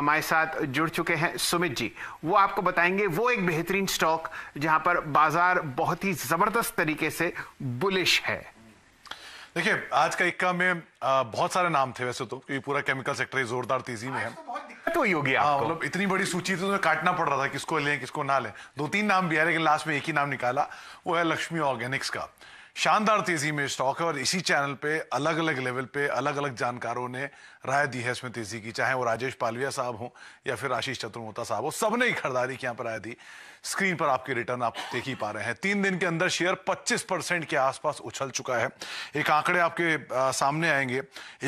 हमारे साथ जुड़ चुके हैं सुमित जी वो आपको बताएंगे वो एक बेहतरीन स्टॉक जहां पर बाजार बहुत ही जबरदस्त तरीके से बुलिश है देखिए आज का इक्का में आ, बहुत सारे नाम थे वैसे तो क्योंकि पूरा केमिकल सेक्टर जोरदार तेजी में है तो ही होगी हाँ मतलब इतनी बड़ी सूची थी तो काटना पड़ रहा था किसको लें किसको ना लें दो तीन नाम भी है लेकिन लास्ट में एक ही नाम निकाला वो है लक्ष्मी ऑर्गेनिक्स का शानदार तेजी में स्टॉक है और इसी चैनल पे अलग अलग लेवल पे अलग अलग जानकारों ने राय दी है इसमें तेजी की चाहे वो राजेश पालविया साहब हो या फिर आशीष चतुर्मोता साहब हो सबने ही खरीदारी की यहाँ पर राय दी स्क्रीन पर आपके रिटर्न आप देख ही पा रहे हैं तीन दिन के अंदर शेयर 25 परसेंट के आसपास उछल चुका है एक आंकड़े आपके आ, सामने आएंगे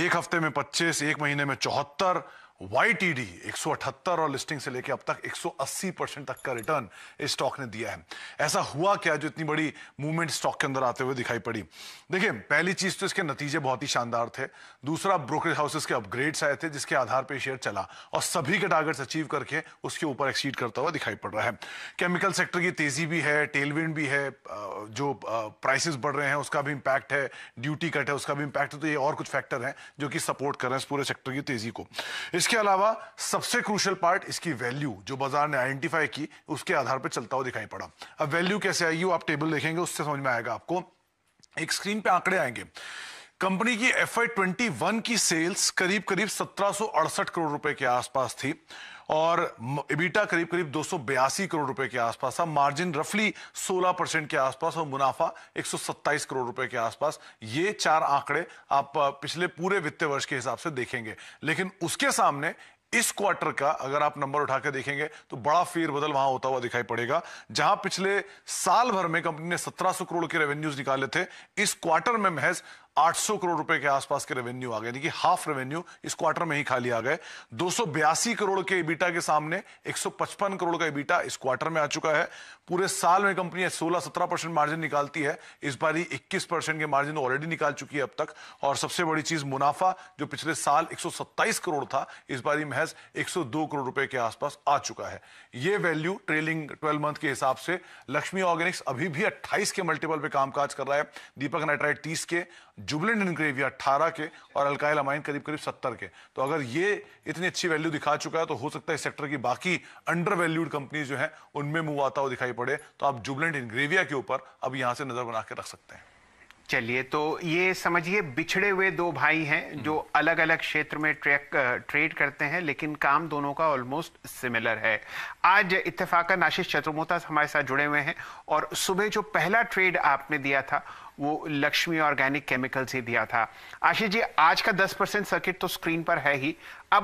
एक हफ्ते में पच्चीस एक महीने में चौहत्तर YTD 178 और लिस्टिंग से लेकर अब तक 180 परसेंट तक का रिटर्न इस स्टॉक ने दिया है ऐसा हुआ क्या जो इतनी बड़ी मूवमेंट स्टॉक के अंदर आते हुए दिखाई पड़ी देखिए पहली चीज तो इसके नतीजे बहुत ही शानदार थे दूसरा ब्रोकरेज हाउसेस के अपग्रेड्स आए थे जिसके आधार पर शेयर चला और सभी के टारगेट्स अचीव करके उसके ऊपर एक्सीड करता हुआ दिखाई पड़ रहा है केमिकल सेक्टर की तेजी भी है टेलविंड भी है जो प्राइसेस बढ़ रहे हैं उसका भी इंपैक्ट है ड्यूटी कट है उसका भी इंपैक्ट है तो ये और कुछ फैक्टर है जो कि सपोर्ट कर रहे हैं इस पूरे सेक्टर की तेजी को इसके इसके अलावा सबसे क्रूशल पार्ट इसकी वैल्यू जो बाजार ने आइडेंटिफाई की उसके आधार पर चलता हुआ दिखाई पड़ा अब वैल्यू कैसे आएगी वो आप टेबल देखेंगे उससे समझ में आएगा आपको एक स्क्रीन पे आंकड़े आएंगे कंपनी की एफ आई की सेल्स करीब करीब सत्रह करोड़ रुपए के आसपास थी और इबीटा करीब करीब दो करोड़ रुपए के आसपास था मार्जिन रफली 16 परसेंट के आसपास और मुनाफा 127 करोड़ रुपए के आसपास ये चार आंकड़े आप पिछले पूरे वित्तीय वर्ष के हिसाब से देखेंगे लेकिन उसके सामने इस क्वार्टर का अगर आप नंबर उठाकर देखेंगे तो बड़ा फेर बदल वहां होता हुआ दिखाई पड़ेगा जहां पिछले साल भर में कंपनी ने 1700 करोड़ के रेवेन्यूज निकाले थे इस क्वार्टर में महज 800 करोड़ रुपए के आसपास के रेवेन्यू आ गए यानी कि हाफ रेवेन्यू इस क्वार्टर में ही खाली आ गए दो करोड़ के ईबीटा के सामने 155 करोड़ का ईबीटा इस क्वार्टर में आ चुका है पूरे साल में कंपनी 16-17 परसेंट मार्जिन निकालती है इस बार ही 21 परसेंट के मार्जिन ऑलरेडी तो निकाल चुकी है अब तक और सबसे बड़ी चीज मुनाफा जो पिछले साल एक करोड़ था इस बार ही महज एक करोड़ रुपए के आसपास आ चुका है ये वैल्यू ट्रेलिंग ट्वेल्व मंथ के हिसाब से लक्ष्मी ऑर्गेनिक्स अभी भी अट्ठाईस के मल्टीपल पर कामकाज कर रहा है दीपक नाइट्राइट तीस के जुबलेंट इनक्रेविया अट्ठारह के और अलकाइल अमाइन करीब करीब सत्तर के तो अगर ये इतनी अच्छी वैल्यू दिखा चुका है तो हो सकता है इस सेक्टर की बाकी अंडर वैल्यूड कंपनीज जो हैं उनमें मुंह आता हुआ दिखाई पड़े तो आप जुबलेंट इनग्रेविया के ऊपर अब यहाँ से नज़र बना के रख सकते हैं चलिए तो ये समझिए बिछड़े हुए दो भाई हैं जो हम्म। अलग अलग क्षेत्र में ट्रैक ट्रेड करते हैं लेकिन काम दोनों का ऑलमोस्ट सिमिलर है आज इत्तेफाकन आशीष चतुर्मोता हमारे साथ जुड़े हुए हैं और सुबह जो पहला ट्रेड आपने दिया था वो लक्ष्मी ऑर्गेनिक केमिकल से दिया था आशीष जी आज का 10 परसेंट सर्किट तो स्क्रीन पर है ही अब